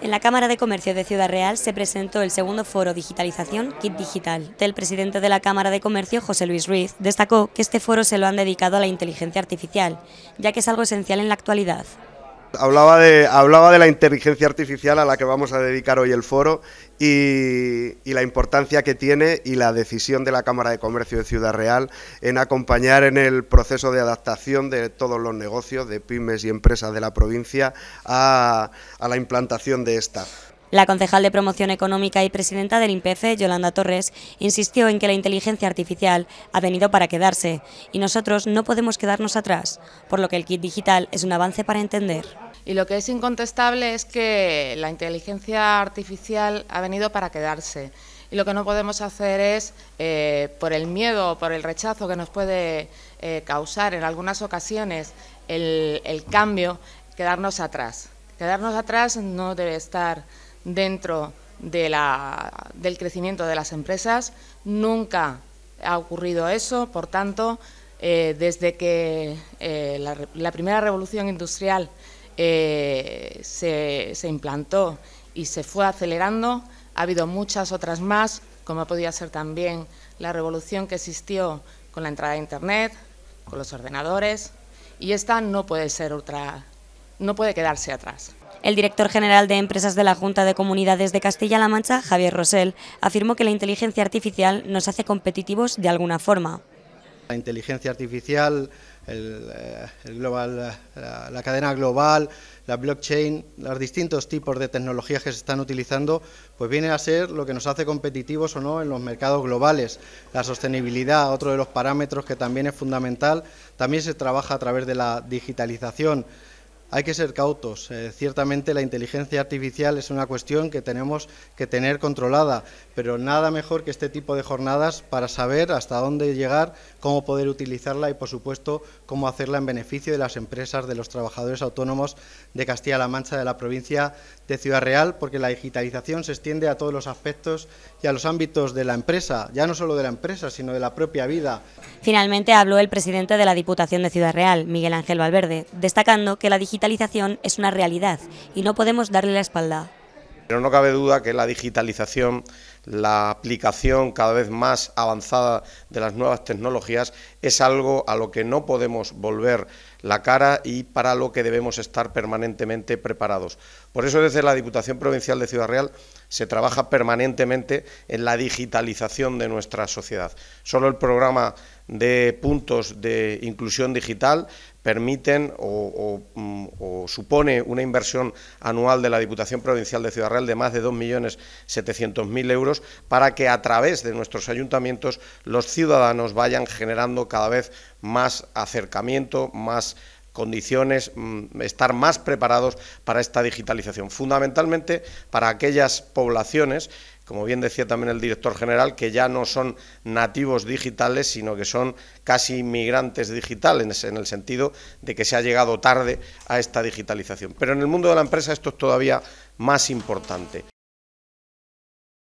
En la Cámara de Comercio de Ciudad Real se presentó el segundo foro Digitalización Kit Digital. El presidente de la Cámara de Comercio, José Luis Ruiz, destacó que este foro se lo han dedicado a la inteligencia artificial, ya que es algo esencial en la actualidad. Hablaba de, la inteligencia artificial a la que vamos a dedicar hoy el foro y, la importancia que tiene y la decisión de la Cámara de Comercio de Ciudad Real en acompañar en el proceso de adaptación de todos los negocios, de pymes y empresas de la provincia a, la implantación de esta. La concejal de Promoción Económica y presidenta del IMPEFE, Yolanda Torres, insistió en que la inteligencia artificial ha venido para quedarse y nosotros no podemos quedarnos atrás, por lo que el kit digital es un avance para entender. Y lo que es incontestable es que la inteligencia artificial ha venido para quedarse. Y lo que no podemos hacer es, eh, por el miedo o por el rechazo que nos puede eh, causar en algunas ocasiones el, cambio, quedarnos atrás. Quedarnos atrás no debe estar dentro de del crecimiento de las empresas. Nunca ha ocurrido eso, por tanto, eh, desde que la, primera revolución industrial eh, se, implantó y se fue acelerando. Ha habido muchas otras más, como podía ser también la revolución que existió con la entrada de Internet, con los ordenadores, y esta no puede ser otra, no puede quedarse atrás. El director general de Empresas de la Junta de Comunidades de Castilla-La Mancha, Javier Rosell, afirmó que la inteligencia artificial nos hace competitivos de alguna forma. La inteligencia artificial eh, el, global, eh, la, la, cadena global, la blockchain, los distintos tipos de tecnologías que se están utilizando, pues viene a ser lo que nos hace competitivos o no en los mercados globales. La sostenibilidad, otro de los parámetros que también es fundamental, también se trabaja a través de la digitalización. Hay que ser cautos. Eh, ciertamente la inteligencia artificial es una cuestión que tenemos que tener controlada, pero nada mejor que este tipo de jornadas para saber hasta dónde llegar, cómo poder utilizarla y, por supuesto, cómo hacerla en beneficio de las empresas, de los trabajadores autónomos de Castilla-La Mancha, de la provincia de Ciudad Real, porque la digitalización se extiende a todos los aspectos y a los ámbitos de la empresa, ya no solo de la empresa, sino de la propia vida. Finalmente habló el presidente de la Diputación de Ciudad Real, Miguel Ángel Valverde, destacando que la digitalización digitalización es una realidad y no podemos darle la espalda. Pero no cabe duda que la digitalización, la aplicación cada vez más avanzada de las nuevas tecnologías es algo a lo que no podemos volver la cara y para lo que debemos estar permanentemente preparados. Por eso desde la Diputación Provincial de Ciudad Real se trabaja permanentemente en la digitalización de nuestra sociedad. Solo el programa de puntos de inclusión digital permiten o, mm, supone una inversión anual de la Diputación Provincial de Ciudad Real de más de 2.700.000 euros para que a través de nuestros ayuntamientos los ciudadanos vayan generando cada vez más acercamiento, más condiciones, mm, estar más preparados para esta digitalización, fundamentalmente para aquellas poblaciones como bien decía también el director general, que ya no son nativos digitales, sino que son casi inmigrantes digitales, en el sentido de que se ha llegado tarde a esta digitalización. Pero en el mundo de la empresa esto es todavía más importante.